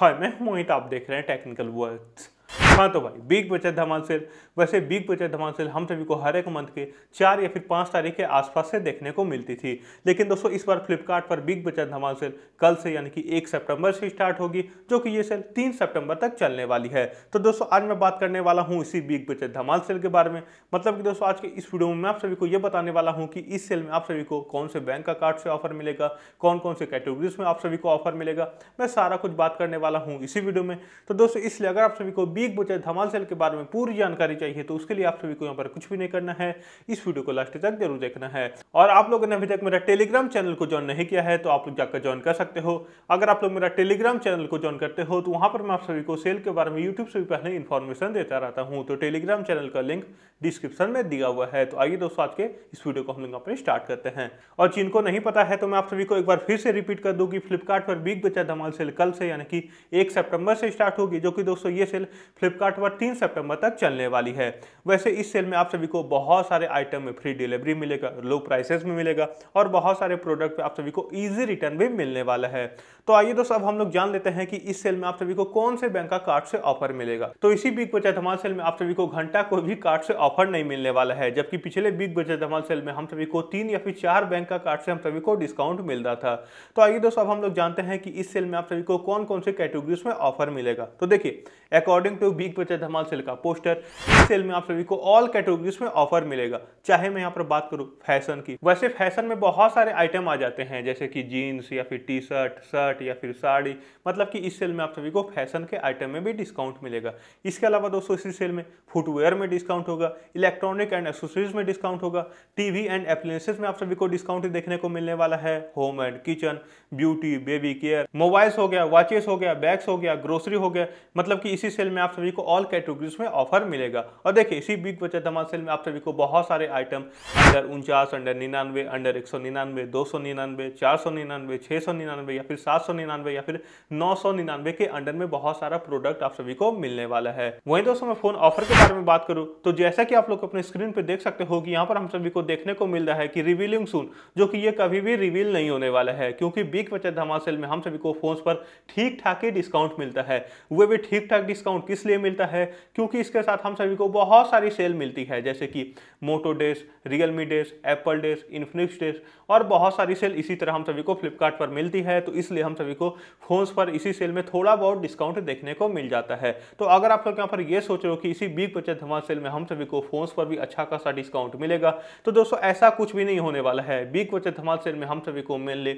हाय मैं मोहित तो आप देख रहे हैं टेक्निकल वर्ड्स हाँ तो भाई बिग बचत धमाल सेल वैसे बिग बचत धमाल सेल हम सभी को हर एक मंथ के चार या फिर पाँच तारीख के आसपास से देखने को मिलती थी लेकिन दोस्तों इस बार फ्लिपकार्ट पर बिग बचत धमाल सेल कल से यानी कि एक सितंबर से स्टार्ट होगी जो कि ये सेल तीन सितंबर तक चलने वाली है तो दोस्तों आज मैं बात करने वाला हूँ इसी बिग बचत धमाल सेल के बारे में मतलब कि दोस्तों आज के इस वीडियो में आप सभी को ये बताने वाला हूँ कि इस सेल में आप सभी को कौन से बैंक का कार्ड से ऑफर मिलेगा कौन कौन से कैटेगरीज में आप सभी को ऑफर मिलेगा मैं सारा कुछ बात करने वाला हूँ इसी वीडियो में तो दोस्तों इसलिए अगर आप सभी को बिग बचत चाहे धमाल सेल के बारे में पूरी जानकारी चाहिए तो उसके लिए आप सभी को यहाँ पर कुछ भी नहीं करना है इस वीडियो को लास्ट तक जरूर देखना है और आप लोगों ने अभी तक मेरा टेलीग्राम चैनल को ज्वाइन नहीं किया है तो आप लोग जाकर ज्वाइन कर सकते हो अगर आप लोग मेरा टेलीग्राम चैनल को ज्वाइन करते हो तो वहाँ पर मैं आप सभी को सेल के बारे में यूट्यूब से भी पहले इन्फॉर्मेशन देता रहता हूँ तो टेलीग्राम चैनल का लिंक डिस्क्रिप्शन में दिया हुआ है तो आइए दोस्तों आज के इस वीडियो को हम लोग अपने स्टार्ट करते हैं और जिनको नहीं पता है तो मैं आप सभी को एक बार फिर से रिपीट कर दूँ कि फ्लिपकार्ट पर बिग बचा धमाल सेल कल से यानी कि एक सेप्टेम्बर से स्टार्ट होगी जो कि दोस्तों ये सेल फ्लिप फ्लिपकार्ट पर तीन सितंबर तक चलने वाली है वैसे इस सेल में आप सभी को बहुत सारे आइटम में फ्री डिलीवरी मिलेगा लो प्राइसेस में मिलेगा और बहुत सारे प्रोडक्ट पे आप सभी को इजी रिटर्न भी मिलने वाला है तो आइए दोस्तों अब हम लोग जान लेते हैं कि इस सेल में आप सभी को कौन से बैंक का कार्ड से ऑफर मिलेगा तो इसी बिग बचत धमाल सेल में आप सभी को घंटा कोई भी कार्ड से ऑफर नहीं मिलने वाला है जबकि पिछले बिग बचत धमाल सेल में हम सभी को तीन या फिर चार बैंक का कार्ड से हम सभी को डिस्काउंट मिल रहा था तो आइए दोस्तों अब हम लोग जानते हैं कि इस सेल में आप सभी को कौन कौन से कैटेगरी में ऑफर मिलेगा तो देखिए अकॉर्डिंग टू बिग बजट धमाल सेल का पोस्टर इस सेल में आप सभी को ऑल कैटेगरीज में ऑफर मिलेगा चाहे मैं यहाँ पर बात करूँ फैशन की वैसे फैशन में बहुत सारे आइटम आ जाते हैं जैसे कि जीन्स या फिर टी शर्ट शर्ट या फिर साड़ी मतलब कि इस सेल में आप सभी को फैशन के आइटम में भी डिस्काउंट मिलेगा इसके अलावा दोस्तों इसी सेल में फुटवेयर में डिस्काउंट होगा इलेक्ट्रॉनिक एंड एसोसरीज में डिस्काउंट होगा टीवी एंड एप्लायंसेज में आप सभी को डिस्काउंट देखने को मिलने वाला है home and kitchen beauty baby care mobiles हो गया वॉचेस हो गया बैग्स हो गया ग्रोसरी हो गया मतलब कि इसी सेल में आप सभी सभी को ऑल कैटेगरीज में ऑफर मिलेगा और देखिए इसी बिग बचत सेल में आप सभी को बहुत सारे आइटम अंडर उनचास अंडर निन्यानवे अंडर एक सौ निन्यानवे दो सौ निन्यानवे चार सौ निन्यानवे छः सौ निन्यानवे या फिर सात सौ निन्यानवे या फिर नौ सौ निन्यानवे के अंडर में बहुत सारा प्रोडक्ट आप सभी को मिलने वाला है वहीं दोस्तों मैं फोन ऑफर के बारे में बात करूँ तो जैसा कि आप लोग अपने स्क्रीन पर देख सकते हो कि यहाँ पर हम सभी को देखने को मिल रहा है कि रिवीलिंग सून जो कि ये कभी भी रिवील नहीं होने वाला है क्योंकि बिग बचत धमा सेल में हम सभी को फोन पर ठीक ठाक ही डिस्काउंट मिलता है वह भी ठीक ठाक डिस्काउंट किस लिए मिलता है क्योंकि इसके साथ हम सभी को बहुत सारी सेल मिलती है जैसे कि Moto days Realme days Apple days Infinix days और बहुत सारी सेल इसी तरह हम सभी को फ्लिपकार्ट पर मिलती है तो इसलिए हम सभी को फोन्स पर इसी सेल में थोड़ा बहुत डिस्काउंट देखने को मिल जाता है तो अगर आप लोग यहाँ पर यह सोच रहे हो कि इसी बिग बचत धमाल सेल में हम सभी को फोन्स पर भी अच्छा खासा डिस्काउंट मिलेगा तो दोस्तों ऐसा कुछ भी नहीं होने वाला है बिग बचत धमाल सेल में हम सभी को मेनली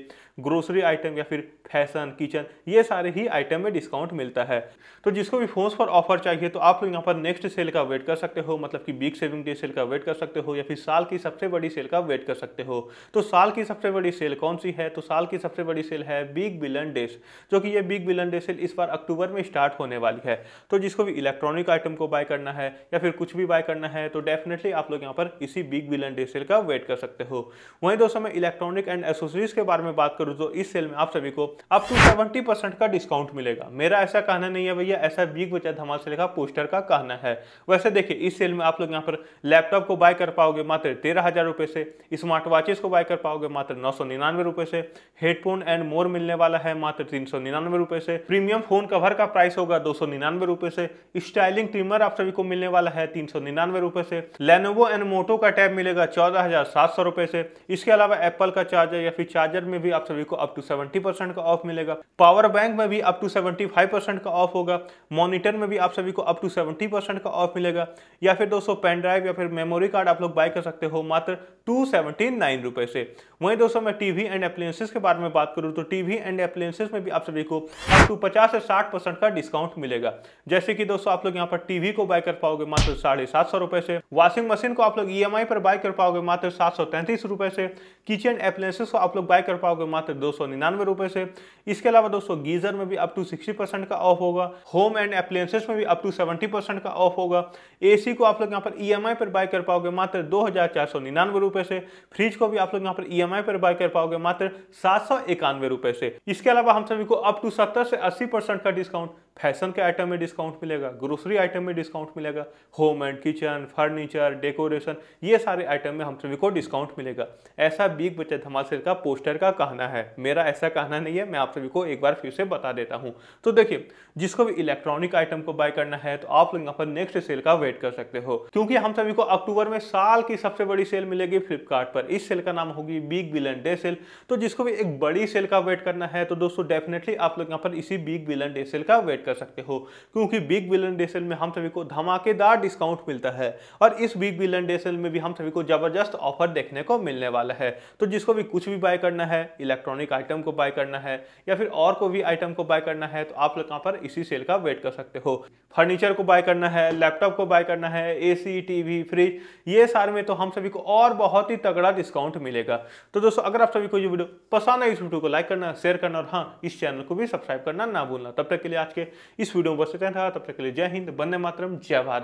ग्रोसरी आइटम या फिर फैशन किचन ये सारे ही आइटम में डिस्काउंट मिलता है तो जिसको भी फोन्स पर ऑफर ऑफर चाहिए तो आप लोग यहाँ पर नेक्स्ट सेल का वेट कर सकते हो मतलब कि बिग सेविंग डे सेल का वेट कर सकते हो या फिर साल की सबसे बड़ी सेल का वेट कर सकते हो तो साल की सबसे बड़ी सेल कौन सी है तो साल की सबसे बड़ी सेल है बिग बिलन डे जो कि ये बिग बिलन डे सेल इस बार अक्टूबर में स्टार्ट होने वाली है तो जिसको भी इलेक्ट्रॉनिक आइटम को बाय करना है या फिर कुछ भी बाय करना है तो डेफिनेटली आप लोग यहाँ पर इसी बिग बिलन डे सेल का वेट कर सकते हो वहीं दोस्तों मैं इलेक्ट्रॉनिक एंड एसोसरीज के बारे में बात करूँ तो इस सेल में आप सभी को अप टू सेवेंटी का डिस्काउंट मिलेगा मेरा ऐसा कहना नहीं है भैया ऐसा बिग बचा धमाल से लिखा पोस्टर का कहना है वैसे देखिए इस सेल में आप लोग यहाँ पर लैपटॉप को बाय कर पाओगे मात्र तेरह हजार रुपये से स्मार्ट वॉचेस को बाय कर पाओगे मात्र नौ सौ निन्यानवे रुपये से हेडफोन एंड मोर मिलने वाला है मात्र तीन सौ निन्यानवे रुपये से प्रीमियम फोन कवर का प्राइस होगा दो सौ निन्यानवे रुपये से स्टाइलिंग ट्रिमर आप सभी को मिलने वाला है तीन सौ निन्यानवे रुपये से लेनोवो एंड मोटो का टैब मिलेगा चौदह हजार सात सौ रुपये से इसके अलावा एप्पल का चार्जर या फिर चार्जर में भी आप सभी को अप टू सेवेंटी परसेंट का ऑफ मिलेगा पावर बैंक में भी up to seventy five percent का ऑफ होगा मॉनिटर में भी आप आप सभी को अप टू सेवेंटी परसेंट का ऑफ मिलेगा या फिर दोस्तों पेन ड्राइव या फिर मेमोरी कार्ड आप लोग बाय कर सकते हो मात्र टू सेवेंटी नाइन रुपए से वहीं दोस्तों मैं टीवी एंड अप्लायंसेस के बारे में बात करूँ तो टीवी एंड अप्लायंसेस में भी आप सभी को अप टू पचास से साठ परसेंट का डिस्काउंट मिलेगा जैसे कि दोस्तों आप लोग यहाँ पर टीवी को बाय कर पाओगे मात्र साढ़े सात से वॉशिंग मशीन को आप लोग ई e पर बाय कर पाओगे मात्र सात से किचन अप्लायंसेस को आप लोग बाय कर पाओगे मात्र दो से इसके अलावा दोस्तों गीजर में भी अप टू सिक्सटी परसेंट का ऑफ होगा होम एंड अप्लायंसेस में भी अप टू सेवेंटी परसेंट का ऑफ होगा एसी को आप लोग यहाँ पर ईएमआई e पर बाय कर पाओगे मात्र दो हजार चार सौ निन्यानवे रुपए से फ्रिज को भी आप लोग यहाँ पर ईएमआई e पर बाय कर पाओगे मात्र सात सौ इक्यानवे रुपए से इसके अलावा हम सभी को अप टू सत्तर से अस्सी परसेंट का डिस्काउंट फैशन के आइटम में डिस्काउंट मिलेगा ग्रोसरी आइटम में डिस्काउंट मिलेगा home and kitchen furniture decoration ये सारे आइटम में हम सभी को डिस्काउंट मिलेगा ऐसा बिग बचत धमाल सेल का पोस्टर का कहना है मेरा ऐसा कहना नहीं है मैं आप सभी को एक बार फिर से बता देता हूँ तो देखिए जिसको भी इलेक्ट्रॉनिक आइटम को बाय करना है तो आप लोग यहाँ पर नेक्स्ट सेल का वेट कर सकते हो क्योंकि हम सभी को अक्टूबर में साल की सबसे बड़ी सेल मिलेगी फ्लिपकार्ट पर इस सेल का नाम होगी बिग बिलियन डे सेल तो जिसको भी एक बड़ी सेल का वेट करना है तो दोस्तों डेफिनेटली आप लोग यहाँ पर इसी बिग बिलन डे सेल का वेट चेक कर सकते हो क्योंकि बिग विलन डे सेल में हम सभी को धमाकेदार डिस्काउंट मिलता है और इस बिग विलन डे सेल में भी हम सभी को जबरदस्त ऑफर देखने को मिलने वाला है तो जिसको भी कुछ भी बाय करना है इलेक्ट्रॉनिक आइटम को बाय करना है या फिर और को भी आइटम को बाय करना है तो आप लोग यहाँ पर इसी सेल का वेट कर सकते हो फर्नीचर को बाय करना है लैपटॉप को बाय करना है एसी टीवी फ्रिज ये सारे में तो हम सभी को और बहुत ही तगड़ा डिस्काउंट मिलेगा तो दोस्तों अगर आप सभी को ये वीडियो पसंद है इस वीडियो को लाइक करना शेयर करना और हाँ इस चैनल को भी सब्सक्राइब करना ना भूलना तब तक के लिए आज के इस वीडियो में बस इतना था तब तक के लिए जय हिंद बंदे मातरम जय भारत